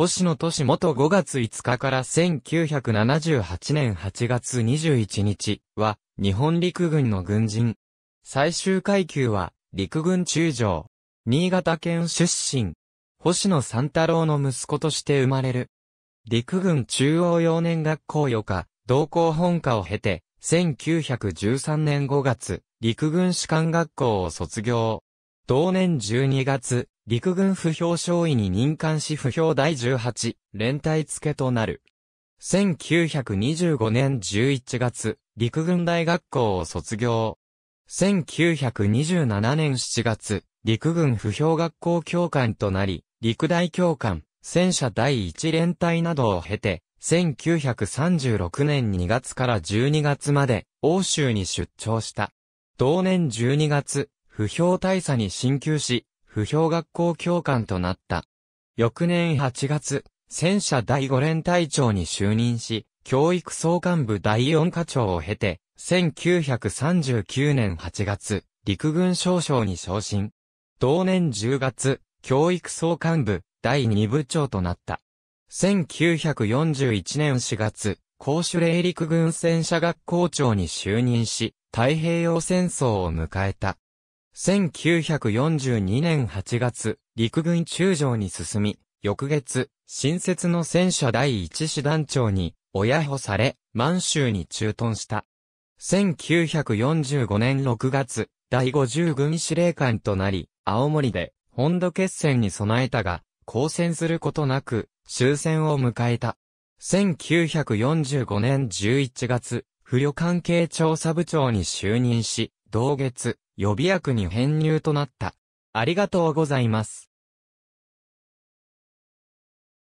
星野俊元5月5日から1978年8月21日は、日本陸軍の軍人。最終階級は、陸軍中将。新潟県出身。星野三太郎の息子として生まれる。陸軍中央幼年学校予科、同校本科を経て、1913年5月、陸軍士官学校を卒業。同年12月、陸軍不評少尉に任官し不評第18、連隊付けとなる。1925年11月、陸軍大学校を卒業。1927年7月、陸軍不評学校教官となり、陸大教官、戦車第一連隊などを経て、1936年2月から12月まで、欧州に出張した。同年12月、不評大佐に進級し、不評学校教官となった。翌年8月、戦車第5連隊長に就任し、教育総監部第4課長を経て、1939年8月、陸軍少将に昇進。同年10月、教育総監部第2部長となった。1941年4月、公主令陸軍戦車学校長に就任し、太平洋戦争を迎えた。1942年8月、陸軍中将に進み、翌月、新設の戦車第一師団長に、親保され、満州に駐屯した。1945年6月、第50軍司令官となり、青森で、本土決戦に備えたが、抗戦することなく、終戦を迎えた。1945年11月、不慮関係調査部長に就任し、同月、予備役に編入となった。ありがとうございます。